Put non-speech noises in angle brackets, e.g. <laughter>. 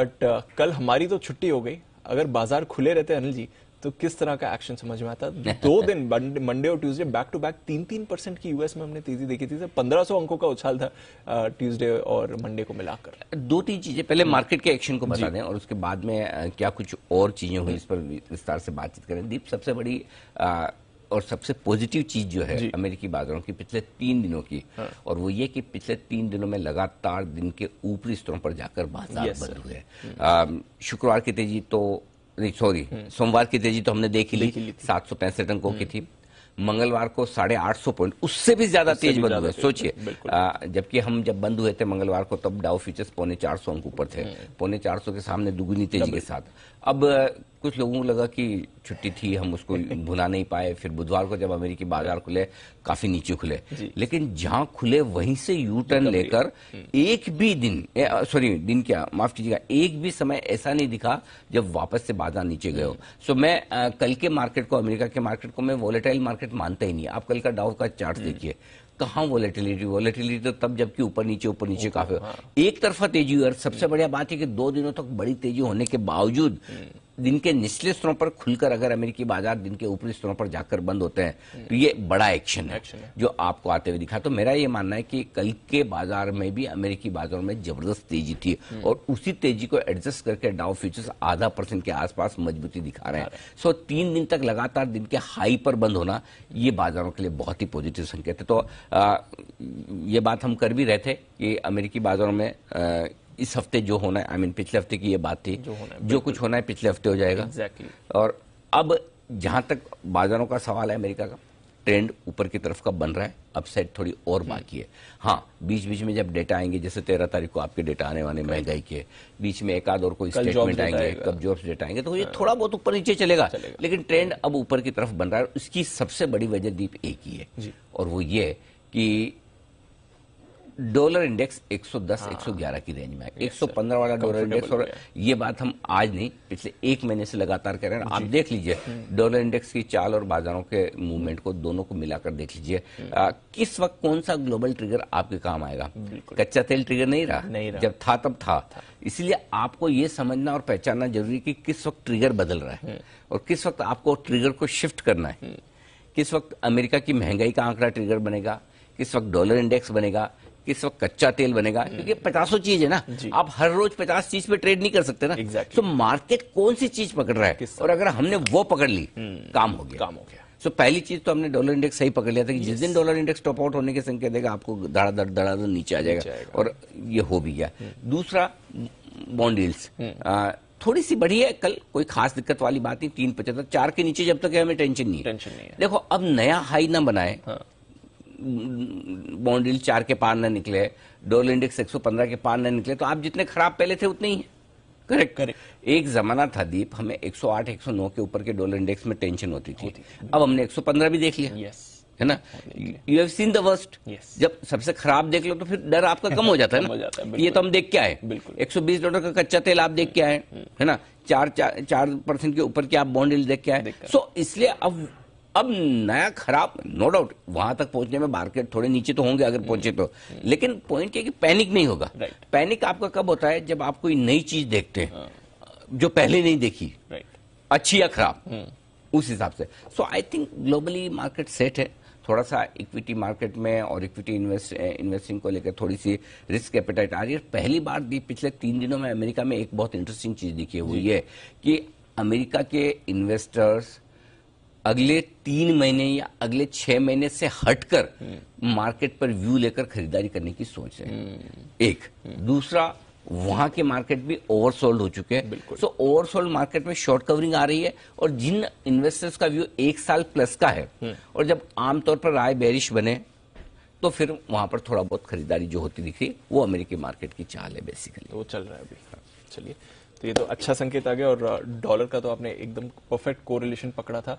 But uh, कल हमारी तो छुट्टी हो गई अगर बाजार खुले रहते अनिल जी तो किस तरह का एक्शन समझ में आता <laughs> दो दिन मंडे और ट्यूसडे बैक टू बैक तीन तीन परसेंट की यूएस में हमने तेजी देखी थी पंद्रह सौ अंकों का उछाल था ट्यूसडे uh, और मंडे को मिलाकर दो तीन चीजें पहले मार्केट के एक्शन को बता दें और उसके बाद में uh, क्या कुछ और चीजें हुई इस पर विस्तार से बातचीत करें दीप सबसे बड़ी आ, uh, और सबसे पॉजिटिव चीज जो है अमेरिकी बाजारों की पिछले तीन दिनों की हाँ। और वो ये कि पिछले तीन दिनों में लगातार दिन के ऊपरी स्तरों पर जाकर बाजार बंद हुए हम्म। शुक्रवार की तेजी तो नहीं सॉरी हम्म। सोमवार की तेजी तो हमने देखी ली सात सौ पैंसठ अंकों की हम्म। थी मंगलवार को साढ़े आठ सौ पॉइंट उससे भी ज्यादा तेज बंद हुए सोचिए जबकि हम जब बंद हुए थे मंगलवार को तब डाउ फ्यूचर्स पौने चार सौ अंक ऊपर थे पौने चार सौ के सामने दुगुनी तेजी के साथ अब कुछ लोगों को लगा कि छुट्टी थी हम उसको <laughs> भुला नहीं पाए फिर बुधवार को जब अमेरिकी बाजार खुले काफी नीचे खुले लेकिन जहां खुले वहीं से यू टर्न लेकर हम्म। एक भी दिन सॉरी दिन क्या माफ कीजिएगा एक भी समय ऐसा नहीं दिखा जब वापस से बाजार नीचे गए हो सो हम्म। मैं आ, कल के मार्केट को अमेरिका के मार्केट को मैं वॉलेटाइल मार्केट मानता ही नहीं आप कल का डाउ का चार्ट हम्म। देखिए कहा वॉलेटिलिटी वॉलेटिलिटी तो तब जबकि ऊपर नीचे ऊपर नीचे काफी हाँ। एक तरफा तेजी और सबसे बढ़िया बात है कि दो दिनों तक बड़ी तेजी होने के बावजूद दिन के निचले स्तरों पर खुलकर अगर अमेरिकी बाजार दिन के ऊपरी स्तरों पर जाकर बंद होते हैं तो ये बड़ा एक्शन है है जो आपको आते हुए दिखा तो मेरा ये मानना है कि कल के बाजार में भी अमेरिकी बाजारों में जबरदस्त तेजी थी हम्म। और उसी तेजी को एडजस्ट करके डाउ फ्यूचर्स आधा परसेंट के आसपास मजबूती दिखा रहे हैं सो तीन दिन तक लगातार दिन के हाई पर बंद होना ये बाजारों के लिए बहुत ही पॉजिटिव संकेत है तो ये बात हम कर भी रहे थे कि अमेरिकी बाजारों में इस हफ्ते जो होना है आई I मीन mean, पिछले हफ्ते की ये बात थी जो, होना है, जो कुछ होना है पिछले हफ्ते हो जाएगा exactly. और अब जहां तक बाजारों का सवाल है अमेरिका का ट्रेंड ऊपर की तरफ का बन रहा है अपसाइड थोड़ी और हम्म। बाकी है हाँ बीच बीच में जब डेटा आएंगे जैसे तेरह तारीख को आपके डेटा आने वाले महंगाई के बीच में एक आध और कोई स्टेटमेंट आएंगे कब जॉब्स डेटा आएंगे तो ये हाँ। थोड़ा बहुत ऊपर नीचे चलेगा, चलेगा। लेकिन ट्रेंड अब ऊपर की तरफ बन रहा है उसकी सबसे बड़ी वजह दीप एक ही है और वो ये कि डॉलर इंडेक्स 110 हाँ, 111 की रेंज में है 115 वाला डॉलर इंडेक्स और ये बात हम आज नहीं पिछले एक महीने से लगातार कह रहे हैं आप देख लीजिए हम्म। डॉलर इंडेक्स की चाल और बाजारों के मूवमेंट को दोनों को मिलाकर देख लीजिए हम्म। किस वक्त कौन सा ग्लोबल ट्रिगर आपके काम आएगा कच्चा तेल ट्रिगर नहीं रहा नहीं रहा। जब था तब था, था। इसलिए आपको ये समझना और पहचानना जरूरी कि किस वक्त ट्रिगर बदल रहा है हम्म। और किस वक्त आपको ट्रिगर को शिफ्ट करना है किस वक्त अमेरिका की महंगाई का आंकड़ा ट्रिगर बनेगा किस वक्त डॉलर इंडेक्स बनेगा कि इस वक्त कच्चा तेल बनेगा हम्म। क्योंकि पचासों चीज है ना आप हर रोज पचास चीज पे ट्रेड नहीं कर सकते ना exactly. तो मार्केट कौन सी चीज पकड़ रहा है और अगर हमने वो पकड़ ली हम्म। काम हो गया काम हो गया सो so, पहली चीज तो हमने डॉलर इंडेक्स सही पकड़ लिया था कि yes. जिस दिन डॉलर इंडेक्स टॉप आउट होने के संकेत देगा आपको धड़ाधड़ धड़ाधड़ नीचे आ जाएगा और ये हो भी गया हम्म। दूसरा बॉन्ड थोड़ी सी बढ़ी है कल कोई खास दिक्कत वाली बात नहीं तीन पचहत्तर चार के नीचे जब तक तो हमें टेंशन नहीं है टेंशन नहीं है देखो अब नया हाई ना बनाए हाँ। बॉन्डिल चार के पार ना निकले डोल इंडेक्स एक के पार ना निकले तो आप जितने खराब पहले थे उतने ही करेक्ट करेक्ट एक जमाना था दीप हमें 108 109 के ऊपर के डॉलर इंडेक्स में टेंशन होती थी अब हमने 115 भी देख लिया yes. है ना you have seen the worst जब सबसे खराब देख लो तो फिर डर आपका कम हो जाता है ना <laughs> जाता है, ये तो हम देख के आए एक सौ बीस डॉलर का कच्चा तेल आप देख के आए हम्म। है ना चार चार परसेंट के ऊपर के आप बॉन्ड देख के आए सो इसलिए अब अब नया खराब नो डाउट वहां तक पहुंचने में मार्केट थोड़े नीचे तो होंगे अगर पहुंचे तो हम्म। लेकिन पॉइंट ये कि पैनिक नहीं होगा पैनिक आपका कब होता है जब आप कोई नई चीज देखते हैं हाँ। जो पहले नहीं देखी अच्छी या खराब हम्म। उस हिसाब से so I think globally market set है थोड़ा सा इक्विटी मार्केट में और इक्विटी इन्वेस्ट इन्वेस्टिंग को लेकर थोड़ी सी रिस्क एपेटाइट आ रही है पहली बार दी पिछले तीन दिनों में अमेरिका में एक बहुत इंटरेस्टिंग चीज दिखी है वो ये कि अमेरिका के इन्वेस्टर्स अगले तीन महीने या अगले छह महीने से हटकर हम्म। मार्केट पर व्यू लेकर खरीदारी करने की सोच है हम्म। एक हम्म। दूसरा वहां के मार्केट भी ओवरसोल्ड हो चुके हैं सो ओवरसोल्ड मार्केट में शॉर्ट कवरिंग आ रही है और जिन इन्वेस्टर्स का व्यू एक साल प्लस का है और जब आमतौर पर राय बैरिश बने तो फिर वहां पर थोड़ा बहुत खरीदारी जो होती दिख रही वो अमेरिकी मार्केट की चाल है बेसिकली वो चल रहा है अभी हाँ, चलिए तो ये तो अच्छा संकेत आ गया और डॉलर का तो आपने एकदम परफेक्ट कोरिलेशन पकड़ा था